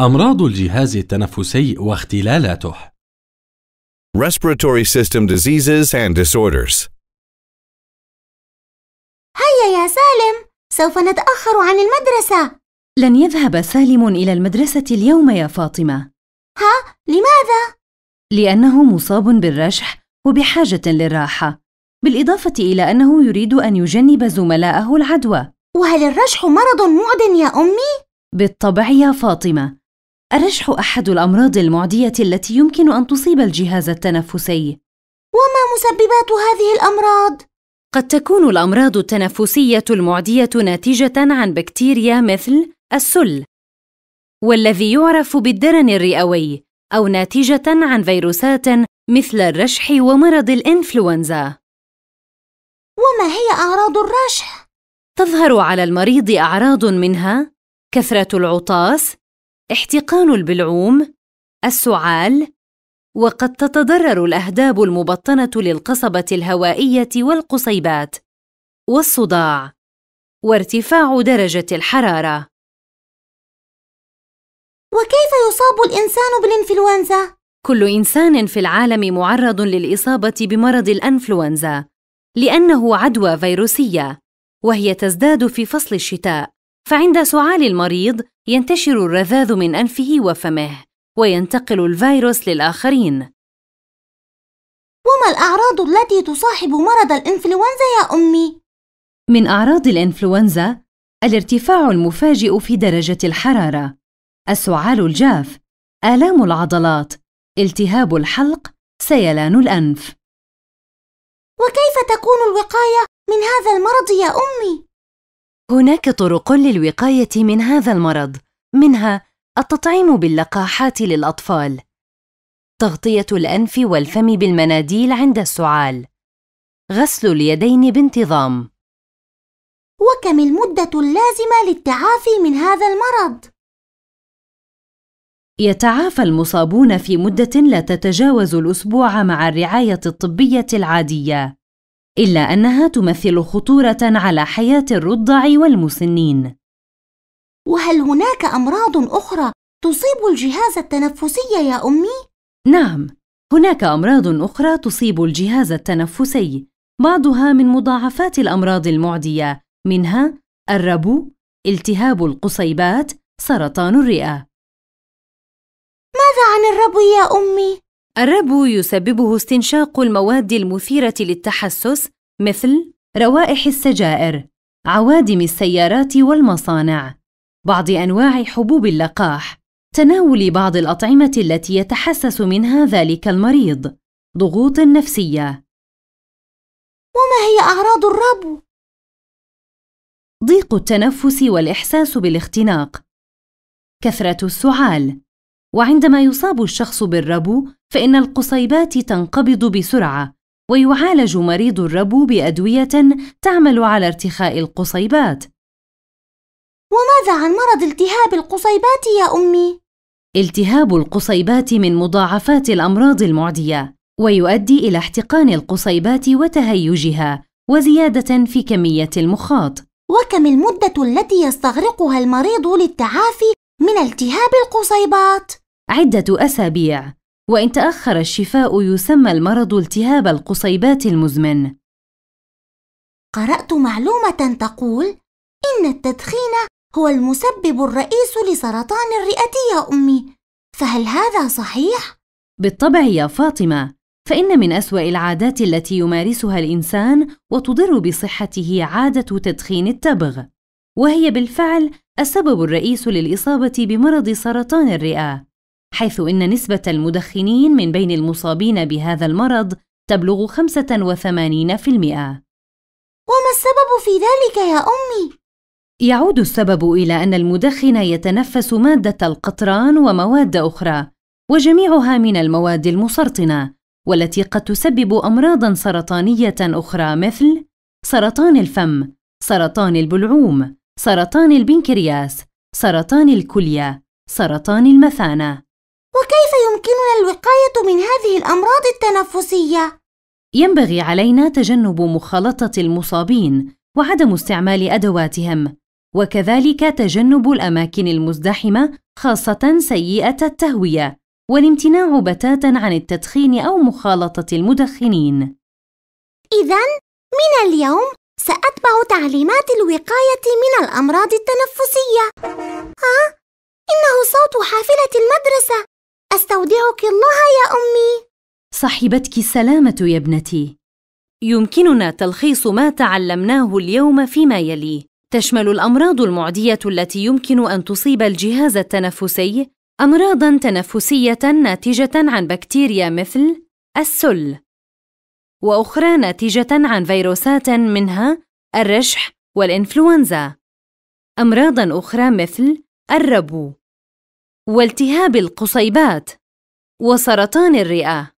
أمراض الجهاز التنفسي واختلالاته Respiratory system diseases and disorders هيا يا سالم سوف نتأخر عن المدرسة لن يذهب سالم إلى المدرسة اليوم يا فاطمة ها؟ لماذا؟ لأنه مصاب بالرشح وبحاجة للراحة بالإضافة إلى أنه يريد أن يجنب زملائه العدوى وهل الرشح مرض معد يا أمي؟ بالطبع يا فاطمة الرشح أحد الأمراض المعدية التي يمكن أن تصيب الجهاز التنفسي. وما مسببات هذه الأمراض؟ قد تكون الأمراض التنفسية المعدية ناتجة عن بكتيريا مثل السل، والذي يعرف بالدرن الرئوي، أو ناتجة عن فيروسات مثل الرشح ومرض الإنفلونزا. وما هي أعراض الرشح؟ تظهر على المريض أعراض منها كثرة العطاس، احتقان البلعوم السعال وقد تتضرر الاهداب المبطنه للقصبه الهوائيه والقصيبات والصداع وارتفاع درجه الحراره وكيف يصاب الانسان بالانفلونزا كل انسان في العالم معرض للاصابه بمرض الانفلونزا لانه عدوى فيروسيه وهي تزداد في فصل الشتاء فعند سعال المريض ينتشر الرذاذ من أنفه وفمه وينتقل الفيروس للآخرين وما الأعراض التي تصاحب مرض الإنفلونزا يا أمي؟ من أعراض الإنفلونزا الارتفاع المفاجئ في درجة الحرارة، السعال الجاف، آلام العضلات، التهاب الحلق، سيلان الأنف. وكيف تكون الوقاية من هذا المرض يا أمي؟ هناك طرق للوقاية من هذا المرض، منها التطعيم باللقاحات للأطفال، تغطية الأنف والفم بالمناديل عند السعال، غسل اليدين بانتظام. وكم المدة اللازمة للتعافي من هذا المرض؟ يتعافى المصابون في مدة لا تتجاوز الأسبوع مع الرعاية الطبية العادية. إلا أنها تمثل خطورة على حياة الرضع والمسنين. وهل هناك أمراض أخرى تصيب الجهاز التنفسي يا أمي؟ نعم، هناك أمراض أخرى تصيب الجهاز التنفسي، بعضها من مضاعفات الأمراض المعدية، منها الربو، التهاب القصيبات، سرطان الرئة. ماذا عن الربو يا أمي؟ الرب يسببه استنشاق المواد المثيرة للتحسس مثل روائح السجائر، عوادم السيارات والمصانع، بعض أنواع حبوب اللقاح، تناول بعض الأطعمة التي يتحسس منها ذلك المريض، ضغوط نفسية. وما هي أعراض الربو؟ ضيق التنفس والإحساس بالاختناق، كثرة السعال، وعندما يصاب الشخص بالربو فإن القصيبات تنقبض بسرعة ويعالج مريض الربو بأدوية تعمل على ارتخاء القصيبات وماذا عن مرض التهاب القصيبات يا أمي؟ التهاب القصيبات من مضاعفات الأمراض المعدية ويؤدي إلى احتقان القصيبات وتهيجها وزيادة في كمية المخاط وكم المدة التي يستغرقها المريض للتعافي من التهاب القصيبات؟ عدة أسابيع وإن تأخر الشفاء يسمى المرض التهاب القصيبات المزمن قرأت معلومة تقول إن التدخين هو المسبب الرئيس لسرطان الرئة يا أمي فهل هذا صحيح؟ بالطبع يا فاطمة فإن من أسوأ العادات التي يمارسها الإنسان وتضر بصحته عادة تدخين التبغ وهي بالفعل السبب الرئيس للإصابة بمرض سرطان الرئة حيث إن نسبة المدخنين من بين المصابين بهذا المرض تبلغ 85%. وما السبب في ذلك يا أمي؟ يعود السبب إلى أن المدخن يتنفس مادة القطران ومواد أخرى، وجميعها من المواد المسرطنة، والتي قد تسبب أمراضًا سرطانية أخرى مثل سرطان الفم، سرطان البلعوم، سرطان البنكرياس، سرطان الكلية، سرطان المثانة. كيف يمكننا الوقاية من هذه الأمراض التنفسية؟ ينبغي علينا تجنب مخالطة المصابين وعدم استعمال أدواتهم، وكذلك تجنب الأماكن المزدحمة خاصة سيئة التهوية، والامتناع بتاتًا عن التدخين أو مخالطة المدخنين. إذا من اليوم سأتبع تعليمات الوقاية من الأمراض التنفسية. ها؟ آه، إنه صوت حافلة المدرسة. أستودعك الله يا أمي صاحبتك السلامة يا ابنتي يمكننا تلخيص ما تعلمناه اليوم فيما يلي تشمل الأمراض المعدية التي يمكن أن تصيب الجهاز التنفسي أمراضاً تنفسية ناتجة عن بكتيريا مثل السل وأخرى ناتجة عن فيروسات منها الرشح والإنفلونزا أمراضاً أخرى مثل الربو والتهاب القصيبات وسرطان الرئة